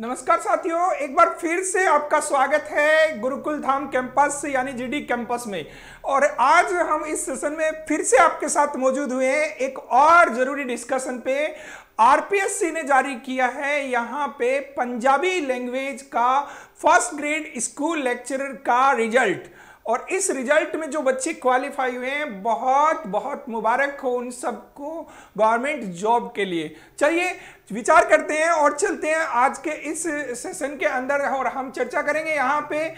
नमस्कार साथियों एक बार फिर से आपका स्वागत है गुरुकुल धाम कैंपस यानी जीडी कैंपस में और आज हम इस सेशन में फिर से आपके साथ मौजूद हुए हैं एक और जरूरी डिस्कशन पे आरपीएससी ने जारी किया है यहाँ पे पंजाबी लैंग्वेज का फर्स्ट ग्रेड स्कूल लेक्चरर का रिजल्ट और इस रिजल्ट में जो बच्चे क्वालिफाई हुए हैं बहुत बहुत मुबारक हो उन सबको गवर्नमेंट जॉब के लिए चलिए विचार करते हैं और चलते हैं आज के इस सेशन के अंदर और हम चर्चा करेंगे यहाँ पे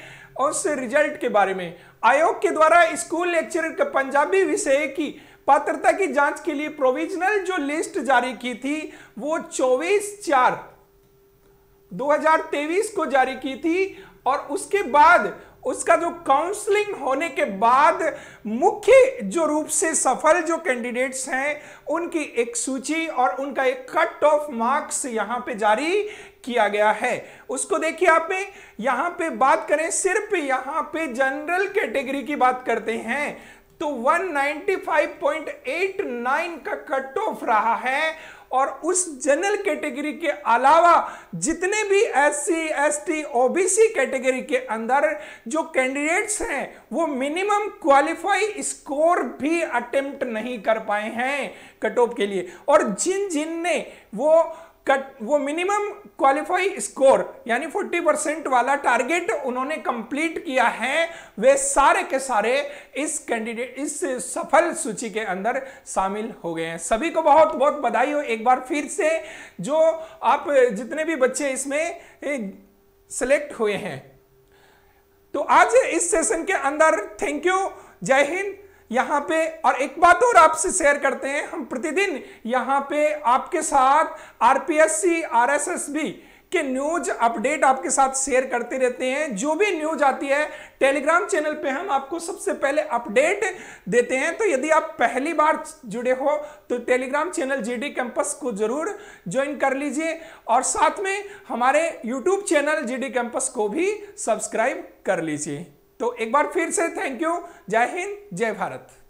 उस रिजल्ट के बारे में आयोग के द्वारा स्कूल लेक्चर पंजाबी विषय की पात्रता की जांच के लिए प्रोविजनल जो लिस्ट जारी की थी वो 24 चार 2023 को जारी की थी और उसके बाद उसका जो काउंसलिंग होने के बाद मुख्य जो रूप से सफल जो कैंडिडेट्स हैं उनकी एक सूची और उनका एक कट ऑफ मार्क्स यहां पे जारी किया गया है उसको देखिए आप में यहां पे बात करें सिर्फ यहां पे जनरल कैटेगरी की बात करते हैं तो 195.89 का कट ऑफ रहा है और उस जनरल कैटेगरी के, अलावा जितने भी S C S T OBC category के अंदर जो कैंडिडेट्स हैं वो मिनिमम क्वालिफाई स्कोर भी अटेम्प्ट नहीं कर पाए हैं कट ऑफ के लिए और जिन जिन ने वो कट वो मिनिमम क्वालिफाई स्कोर यानी 40 परसेंट वाला टारगेट उन्होंने कंप्लीट किया है वे सारे के सारे इस कैंडिडेट इस सफल सूची के अंदर शामिल हो गए हैं सभी को बहुत बहुत बधाई हो एक बार फिर से जो आप जितने भी बच्चे इसमें सेलेक्ट हुए हैं तो आज इस सेशन के अंदर थैंक यू जय हिंद यहाँ पे और एक बात और आपसे शेयर करते हैं हम प्रतिदिन यहाँ पे आपके साथ आरपीएससी आरएसएसबी के न्यूज अपडेट आपके साथ शेयर करते रहते हैं जो भी न्यूज आती है टेलीग्राम चैनल पे हम आपको सबसे पहले अपडेट देते हैं तो यदि आप पहली बार जुड़े हो तो टेलीग्राम चैनल जीडी कैंपस को जरूर ज्वाइन कर लीजिए और साथ में हमारे यूट्यूब चैनल जीडी कैंपस को भी सब्सक्राइब कर लीजिए तो एक बार फिर से थैंक यू जय हिंद जय भारत